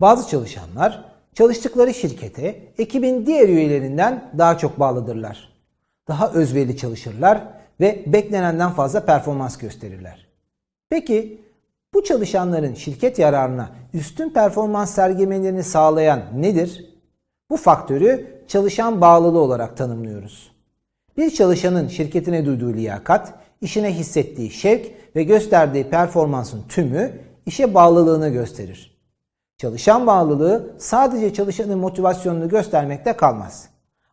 Bazı çalışanlar çalıştıkları şirkete ekibin diğer üyelerinden daha çok bağlıdırlar. Daha özverili çalışırlar ve beklenenden fazla performans gösterirler. Peki bu çalışanların şirket yararına üstün performans sergilemelerini sağlayan nedir? Bu faktörü çalışan bağlılığı olarak tanımlıyoruz. Bir çalışanın şirketine duyduğu liyakat, işine hissettiği şevk ve gösterdiği performansın tümü işe bağlılığını gösterir. Çalışan bağlılığı sadece çalışanın motivasyonunu göstermekte kalmaz.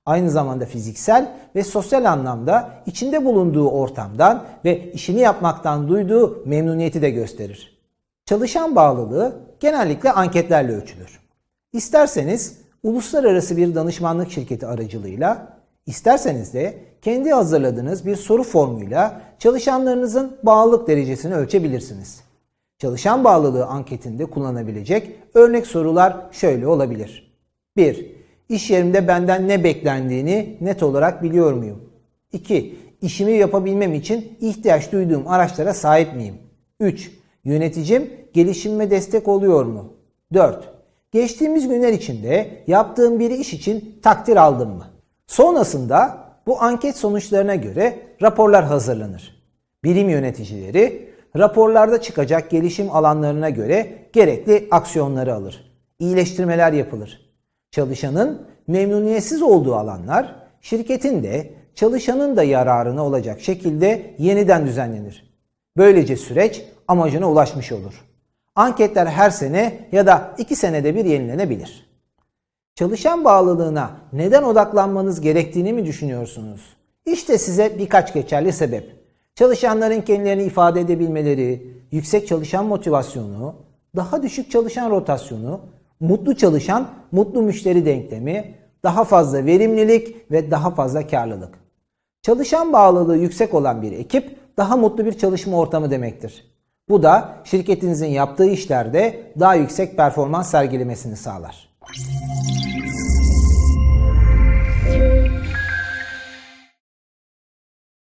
Aynı zamanda fiziksel ve sosyal anlamda içinde bulunduğu ortamdan ve işini yapmaktan duyduğu memnuniyeti de gösterir. Çalışan bağlılığı genellikle anketlerle ölçülür. İsterseniz uluslararası bir danışmanlık şirketi aracılığıyla İsterseniz de kendi hazırladığınız bir soru formuyla çalışanlarınızın bağlılık derecesini ölçebilirsiniz. Çalışan bağlılığı anketinde kullanabilecek örnek sorular şöyle olabilir. 1. İş yerimde benden ne beklendiğini net olarak biliyor muyum? 2. İşimi yapabilmem için ihtiyaç duyduğum araçlara sahip miyim? 3. Yöneticim gelişimime destek oluyor mu? 4. Geçtiğimiz günler içinde yaptığım bir iş için takdir aldım mı? Sonrasında bu anket sonuçlarına göre raporlar hazırlanır. Bilim yöneticileri raporlarda çıkacak gelişim alanlarına göre gerekli aksiyonları alır. İyileştirmeler yapılır. Çalışanın memnuniyetsiz olduğu alanlar şirketin de çalışanın da yararına olacak şekilde yeniden düzenlenir. Böylece süreç amacına ulaşmış olur. Anketler her sene ya da iki senede bir yenilenebilir. Çalışan bağlılığına neden odaklanmanız gerektiğini mi düşünüyorsunuz? İşte size birkaç geçerli sebep. Çalışanların kendilerini ifade edebilmeleri, yüksek çalışan motivasyonu, daha düşük çalışan rotasyonu, mutlu çalışan, mutlu müşteri denklemi, daha fazla verimlilik ve daha fazla karlılık. Çalışan bağlılığı yüksek olan bir ekip daha mutlu bir çalışma ortamı demektir. Bu da şirketinizin yaptığı işlerde daha yüksek performans sergilemesini sağlar.